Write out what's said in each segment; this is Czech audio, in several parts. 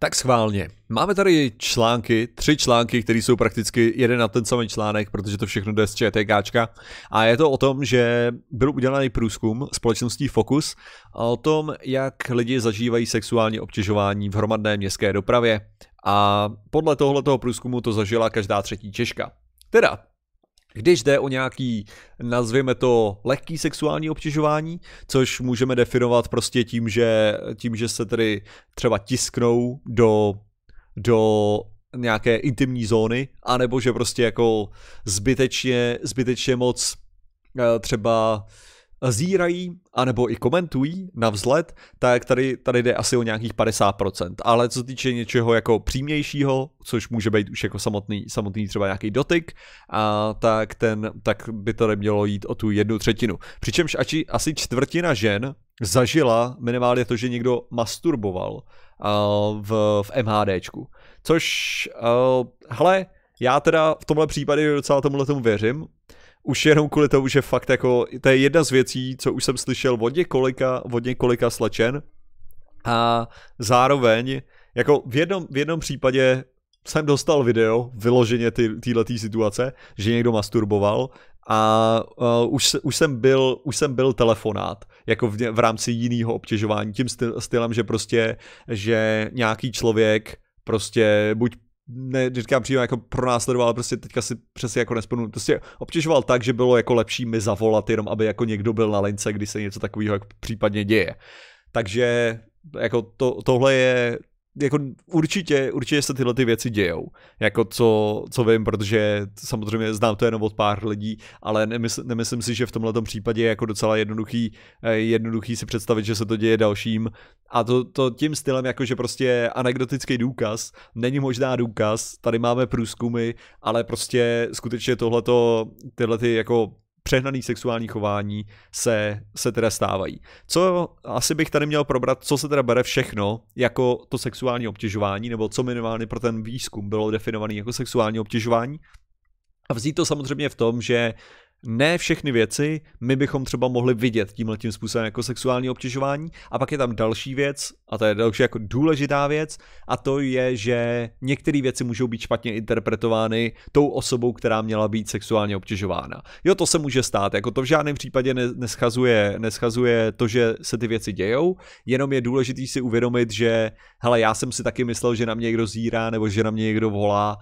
Tak schválně. Máme tady články, tři články, které jsou prakticky jeden na ten samý článek, protože to všechno jde z ČTKčka. A je to o tom, že byl udělaný průzkum společností Focus o tom, jak lidi zažívají sexuální obtěžování v hromadné městské dopravě. A podle tohoto průzkumu to zažila každá třetí Češka. Teda, když jde o nějaký, nazvěme to, lehký sexuální obtěžování, což můžeme definovat prostě tím, že, tím, že se tedy třeba tisknou do, do nějaké intimní zóny, anebo že prostě jako zbytečně, zbytečně moc eh, třeba zírají anebo i komentují na vzlet, tak tady, tady jde asi o nějakých 50%. Ale co se týče něčeho jako přímějšího, což může být už jako samotný, samotný třeba nějaký dotyk, a tak, ten, tak by to mělo jít o tu jednu třetinu. Přičemž ači, asi čtvrtina žen zažila minimálně to, že někdo masturboval v, v MHDčku. Což, hele, já teda v tomhle případě docela tomuhle tomu věřím, už jenom kvůli tomu, že fakt jako, to je jedna z věcí, co už jsem slyšel od několika, od několika slečen a zároveň, jako v jednom, v jednom případě jsem dostal video, vyloženě ty, situace, že někdo masturboval a uh, už, už, jsem byl, už jsem byl telefonát, jako v, v rámci jiného obtěžování, tím styl, stylem, že prostě, že nějaký člověk prostě buď ne, říkám přímo jako pronásledoval, ale prostě teďka si přesně jako to Prostě obtěžoval tak, že bylo jako lepší mi zavolat, jenom aby jako někdo byl na lince, když se něco takového jako případně děje. Takže jako to, tohle je jako určitě, určitě se tyhle ty věci dějou, jako co, co vím, protože samozřejmě znám to jenom od pár lidí, ale nemysl, nemyslím si, že v tomhle případě je jako docela jednoduchý, eh, jednoduchý si představit, že se to děje dalším a to, to tím stylem, jako že prostě anekdotický důkaz, není možná důkaz, tady máme průzkumy, ale prostě skutečně tohleto, tyhle ty jako přehnaný sexuální chování se, se teda stávají. Co asi bych tady měl probrat, co se teda bere všechno jako to sexuální obtěžování, nebo co minimálně pro ten výzkum bylo definované jako sexuální obtěžování a vzít to samozřejmě v tom, že ne všechny věci my bychom třeba mohli vidět tímhle tím způsobem jako sexuální obtěžování. A pak je tam další věc, a to je další jako důležitá věc, a to je, že některé věci můžou být špatně interpretovány tou osobou, která měla být sexuálně obtěžována. Jo, to se může stát, jako to v žádném případě neschazuje, neschazuje to, že se ty věci dějou, jenom je důležité si uvědomit, že hele, já jsem si taky myslel, že na mě někdo zírá, nebo že na mě někdo volá,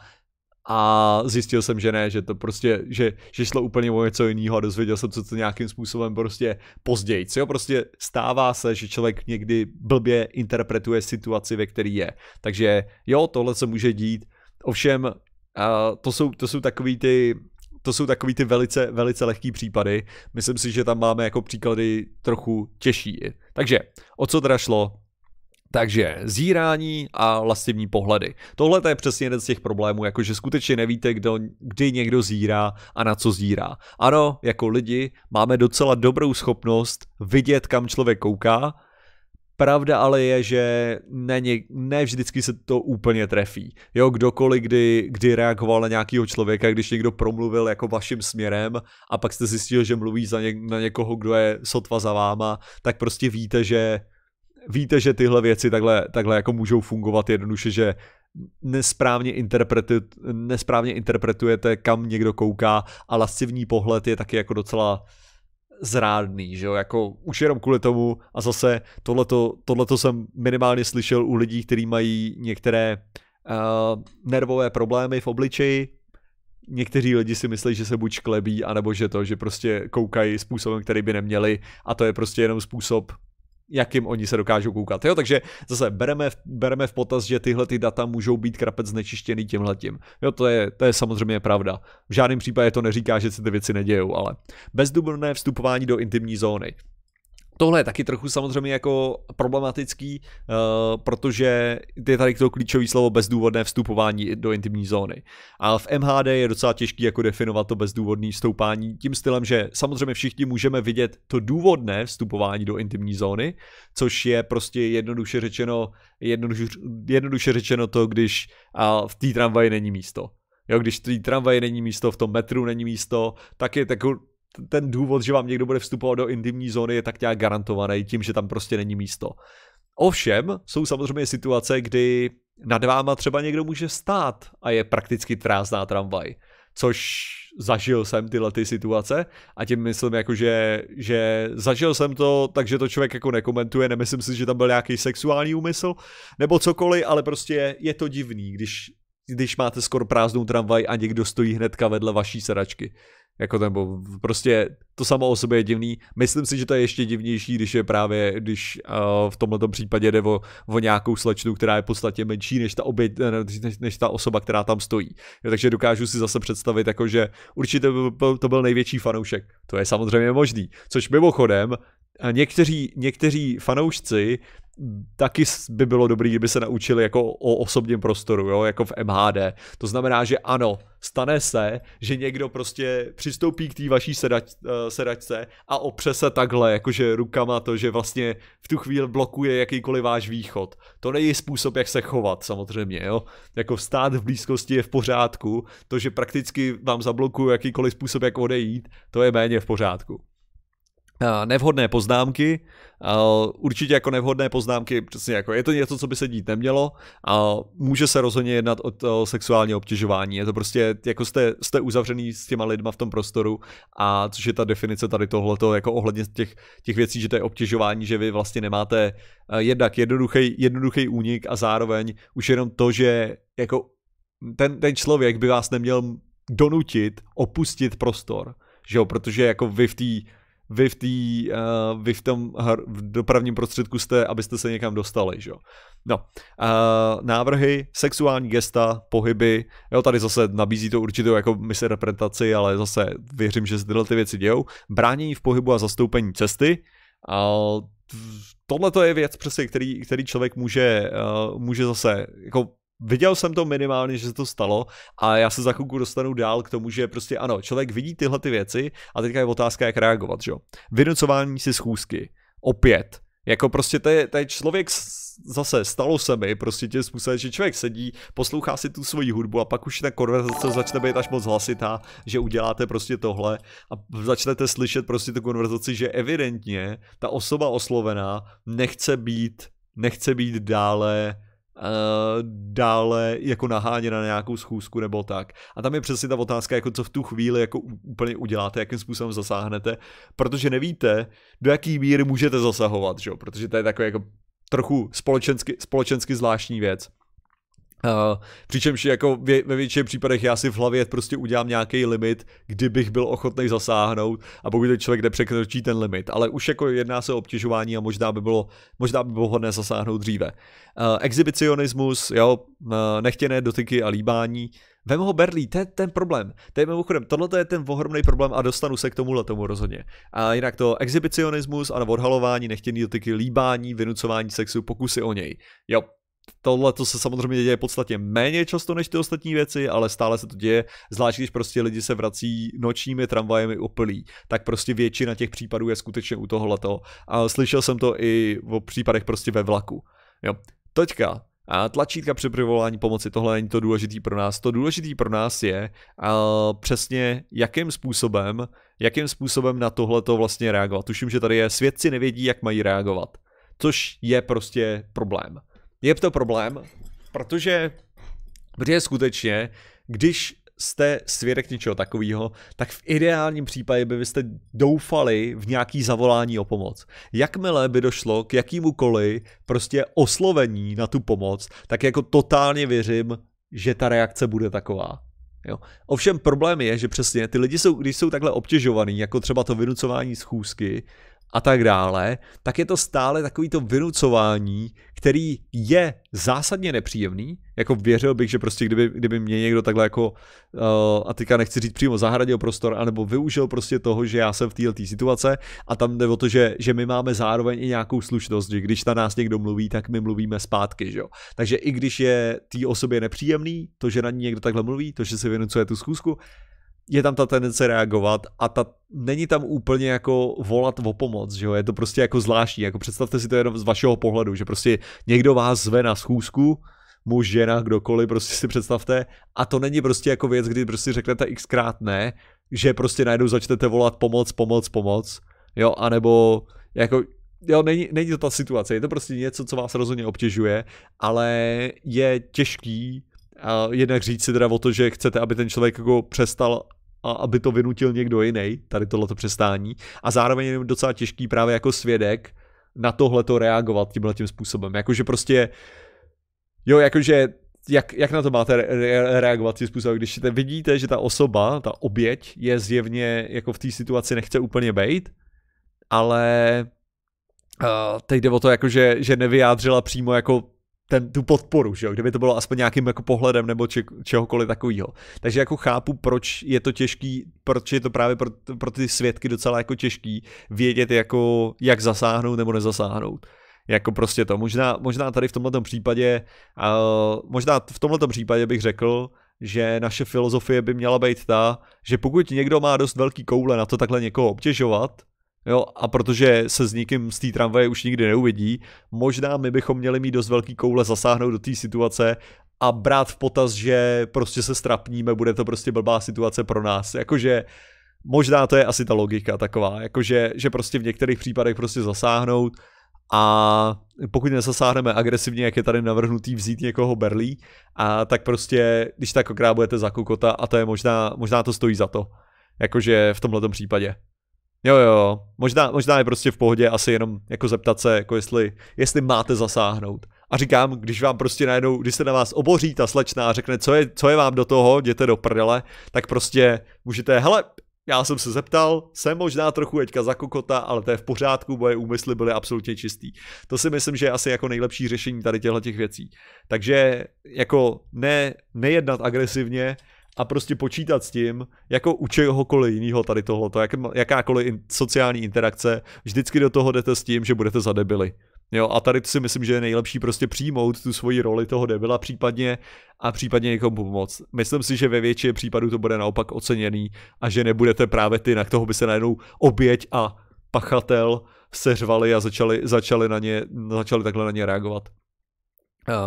a zjistil jsem, že ne, že to prostě, že, že šlo úplně o něco jiného a dozvěděl jsem se to nějakým způsobem prostě později. Co jo, prostě stává se, že člověk někdy blbě interpretuje situaci, ve které je. Takže jo, tohle se může dít, ovšem uh, to, jsou, to jsou takový ty to jsou takový ty velice, velice lehký případy. Myslím si, že tam máme jako příklady trochu těžší. Takže, o co teda šlo? Takže zírání a lastivní pohledy. Tohle je přesně jeden z těch problémů, jakože skutečně nevíte, kdo, kdy někdo zírá a na co zírá. Ano, jako lidi máme docela dobrou schopnost vidět, kam člověk kouká, Pravda ale je, že ne, ne vždycky se to úplně trefí. Jo, kdokoliv kdy, kdy reagoval na nějakého člověka, když někdo promluvil jako vaším směrem a pak jste zjistil, že mluví za ně, na někoho, kdo je sotva za váma, tak prostě víte, že víte, že tyhle věci takhle, takhle jako můžou fungovat jednoduše, že nesprávně, interpretu, nesprávně interpretujete, kam někdo kouká a lascivní pohled je taky jako docela zrádný, že jo, jako už jenom kvůli tomu a zase tohleto, tohleto jsem minimálně slyšel u lidí, kteří mají některé uh, nervové problémy v obličeji, někteří lidi si myslí, že se buď klebí, anebo že to, že prostě koukají způsobem, který by neměli a to je prostě jenom způsob jakým oni se dokážou koukat. Jo? Takže zase bereme, bereme v potaz, že tyhle ty data můžou být krapec znečištěný tímhletím. Jo, to je, to je samozřejmě pravda. V žádném případě to neříká, že se ty věci nedějou, ale bezdůvodné vstupování do intimní zóny. Tohle je taky trochu samozřejmě jako problematický, uh, protože je tady to klíčové slovo bezdůvodné vstupování do intimní zóny. A v MHD je docela těžký jako definovat to bezdůvodné vstoupání tím stylem, že samozřejmě všichni můžeme vidět to důvodné vstupování do intimní zóny, což je prostě jednoduše řečeno, jednoduše, jednoduše řečeno to, když uh, v té tramvaji není místo. Jo, když v té tramvaji není místo, v tom metru není místo, tak je takový ten důvod, že vám někdo bude vstupovat do intimní zóny, je tak nějak garantovaný tím, že tam prostě není místo. Ovšem, jsou samozřejmě situace, kdy nad váma třeba někdo může stát a je prakticky trázná tramvaj. Což zažil jsem tyhle ty situace a tím myslím jako, že, že zažil jsem to, takže to člověk jako nekomentuje, nemyslím si, že tam byl nějaký sexuální úmysl nebo cokoliv, ale prostě je to divný, když když máte skoro prázdnou tramvaj a někdo stojí hnedka vedle vaší sedačky. Jako nebo prostě to samo o sobě je divný. Myslím si, že to je ještě divnější, když je právě, když uh, v tomto případě jde o, o nějakou slečnu, která je v podstatě menší než ta, obě, eh, než, než ta osoba, která tam stojí. Jo, takže dokážu si zase představit, jako, že určitě to byl největší fanoušek. To je samozřejmě možný. Což mimochodem, někteří, někteří fanoušci taky by bylo dobré, kdyby se naučili jako o osobním prostoru, jo, jako v MHD. To znamená, že ano, stane se, že někdo prostě přistoupí k té vaší sedač, eh, sedačce a opře se takhle, jakože rukama to, že vlastně v tu chvíli blokuje jakýkoliv váš východ. To není způsob, jak se chovat, samozřejmě, jo. Jako stát v blízkosti je v pořádku, to, že prakticky vám zablokuje jakýkoliv způsob, jak odejít, to je méně v pořádku. Eh, nevhodné poznámky, eh, určitě jako nevhodné poznámky, přesně jako je to něco, co by se dít nemělo a může se rozhodně jednat o to sexuální obtěžování, je to prostě, jako jste, jste uzavřený s těma lidma v tom prostoru a což je ta definice tady tohleto, jako ohledně těch, těch věcí, že to je obtěžování, že vy vlastně nemáte eh, jednak jednoduchý, jednoduchý únik a zároveň už jenom to, že jako ten, ten člověk by vás neměl donutit opustit prostor, že jo, protože jako vy v té vy v, tý, uh, vy v tom hr, v dopravním prostředku jste, abyste se někam dostali, že jo. No, uh, návrhy, sexuální gesta, pohyby, jo, tady zase nabízí to určitou jako misrepretaci, ale zase věřím, že se tyhle ty věci dějou. Bránění v pohybu a zastoupení cesty, uh, tohle to je věc přesně, který, který člověk může, uh, může zase jako viděl jsem to minimálně, že se to stalo a já se za chvilku dostanu dál k tomu, že prostě ano, člověk vidí tyhle ty věci a teďka je otázka, jak reagovat, že jo. Vynucování si schůzky. Opět. Jako prostě to je, to je člověk zase stalo se mi prostě tím způsobem, že člověk sedí, poslouchá si tu svoji hudbu a pak už ta konverzace začne být až moc hlasitá, že uděláte prostě tohle a začnete slyšet prostě tu konverzaci, že evidentně ta osoba oslovená nechce být, nechce být dále Eh, dále jako naháně na nějakou schůzku nebo tak. A tam je přesně ta otázka, jako co v tu chvíli jako úplně uděláte, jakým způsobem zasáhnete, protože nevíte, do jaký míry můžete zasahovat, že? protože to je takové jako trochu společensky, společensky zvláštní věc. Uh, přičemž jako vě, ve většině případech já si v hlavě prostě udělám nějaký limit, kdybych byl ochotný zasáhnout a pokud ten člověk nepřekročí ten limit, ale už jako jedná se o obtěžování a možná by bylo, možná by bylo hodné zasáhnout dříve. Uh, exhibicionismus, jo, uh, nechtěné dotyky a líbání, Vem ho Berlí, to je ten problém. To je mimochodem, tohle je ten ohromný problém a dostanu se k tomuhle tomu rozhodně. A jinak to exhibicionismus a odhalování, nechtěný dotyky, líbání, vynucování sexu, pokusy o něj. Jo, tohle to se samozřejmě děje podstatně méně často než ty ostatní věci, ale stále se to děje, zvlášť když prostě lidi se vrací nočními tramvajemi opilí, tak prostě většina těch případů je skutečně u tohleto. A slyšel jsem to i o případech prostě ve vlaku. Jo. Teďka, a tlačítka při přivolání pomoci, tohle není to důležitý pro nás. To důležitý pro nás je a přesně jakým způsobem, jakým způsobem na tohle to vlastně reagovat. Tuším, že tady je, svědci nevědí, jak mají reagovat. Což je prostě problém je to problém, protože, protože skutečně, když jste svědek něčeho takového, tak v ideálním případě by byste doufali v nějaký zavolání o pomoc. Jakmile by došlo k jakýmukoliv prostě oslovení na tu pomoc, tak jako totálně věřím, že ta reakce bude taková. Jo. Ovšem problém je, že přesně ty lidi jsou, když jsou takhle obtěžovaní, jako třeba to vynucování schůzky, a tak dále, tak je to stále takový to vynucování, který je zásadně nepříjemný. Jako věřil bych, že prostě kdyby, kdyby mě někdo takhle jako, uh, a teďka nechci říct přímo zahradil prostor, anebo využil prostě toho, že já jsem v této situace a tam jde o to, že, že my máme zároveň i nějakou slušnost, že když na nás někdo mluví, tak my mluvíme zpátky, že jo. Takže i když je té osobě nepříjemný, to, že na ní někdo takhle mluví, to, že se vynucuje tu schůzku, je tam ta tendence reagovat a ta, není tam úplně jako volat o pomoc, že jo? je to prostě jako zvláštní, jako představte si to jenom z vašeho pohledu, že prostě někdo vás zve na schůzku, muž, žena, kdokoliv, prostě si představte a to není prostě jako věc, kdy prostě řeknete xkrát ne, že prostě najednou začnete volat pomoc, pomoc, pomoc, jo, anebo jako jo, není, není to ta situace, je to prostě něco, co vás rozhodně obtěžuje, ale je těžký a jednak říct si teda o to, že chcete, aby ten člověk jako přestal a aby to vynutil někdo jiný, tady tohleto přestání. A zároveň je docela těžký právě jako svědek na tohleto reagovat tímhle tím způsobem. Jakože prostě, jo, jakože jak, jak na to máte re- reagovat tím způsobem, když te vidíte, že ta osoba, ta oběť je zjevně jako v té situaci nechce úplně bejt, ale uh, teď jde o to, jako, že, že nevyjádřila přímo jako ten, tu podporu, že jo? kdyby to bylo aspoň nějakým jako pohledem nebo či, čehokoliv takového. Takže jako chápu, proč je to těžký, proč je to právě pro, pro ty svědky docela jako těžký vědět, jako, jak zasáhnout nebo nezasáhnout. Jako prostě to. Možná, možná tady v tomto případě, uh, možná v tomto případě bych řekl, že naše filozofie by měla být ta, že pokud někdo má dost velký koule na to takhle někoho obtěžovat, Jo, a protože se s nikým z té tramvaje už nikdy neuvidí, možná my bychom měli mít dost velký koule zasáhnout do té situace a brát v potaz, že prostě se strapníme, bude to prostě blbá situace pro nás. Jakože možná to je asi ta logika taková, jakože že prostě v některých případech prostě zasáhnout a pokud nezasáhneme agresivně, jak je tady navrhnutý vzít někoho berlí, a tak prostě, když tak okrát budete za kukota a to je možná, možná to stojí za to. Jakože v tomhle případě. Jo, jo, možná, možná je prostě v pohodě asi jenom jako zeptat se, jako jestli, jestli máte zasáhnout. A říkám, když vám prostě najednou, když se na vás oboří ta slečná a řekne, co je, co je vám do toho, jděte do prdele, tak prostě můžete, hele, já jsem se zeptal, jsem možná trochu teďka za kokota, ale to je v pořádku, moje úmysly byly absolutně čistý. To si myslím, že je asi jako nejlepší řešení tady těchto těch věcí. Takže jako ne, nejednat agresivně, a prostě počítat s tím, jako u čehokoliv jiného tady tohleto, jak, jakákoliv in, sociální interakce, vždycky do toho jdete s tím, že budete za debily. Jo, a tady si myslím, že je nejlepší prostě přijmout tu svoji roli toho debila případně a případně někomu pomoct. Myslím si, že ve většině případů to bude naopak oceněný a že nebudete právě ty, na toho by se najednou oběť a pachatel seřvali a začali, začali, na ně, začali takhle na ně reagovat.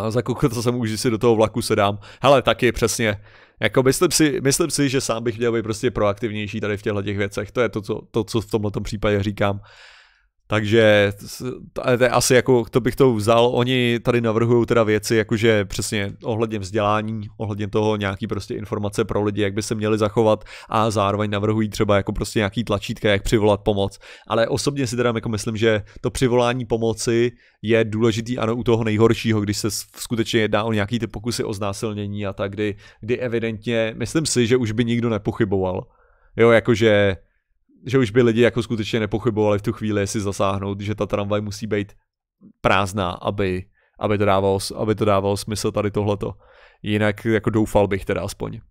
Uh, za kokota jsem už, si do toho vlaku sedám. Hele, taky přesně. Jako myslím si, myslím si, že sám bych měl být prostě proaktivnější tady v těchto těch věcech. To je to, co, to, co v tomto případě říkám. Takže to je asi jako, to bych to vzal, oni tady navrhují teda věci, jakože přesně ohledně vzdělání, ohledně toho nějaký prostě informace pro lidi, jak by se měli zachovat a zároveň navrhují třeba jako prostě nějaký tlačítka, jak přivolat pomoc. Ale osobně si teda jako myslím, že to přivolání pomoci je důležitý ano u toho nejhoršího, když se skutečně jedná o nějaký ty pokusy o znásilnění a tak, kdy, kdy evidentně, myslím si, že už by nikdo nepochyboval. Jo, jakože že už by lidi jako skutečně nepochybovali v tu chvíli, jestli zasáhnout, že ta tramvaj musí být prázdná, aby, aby, to, dávalo, aby to dávalo smysl tady tohleto. Jinak jako doufal bych teda aspoň.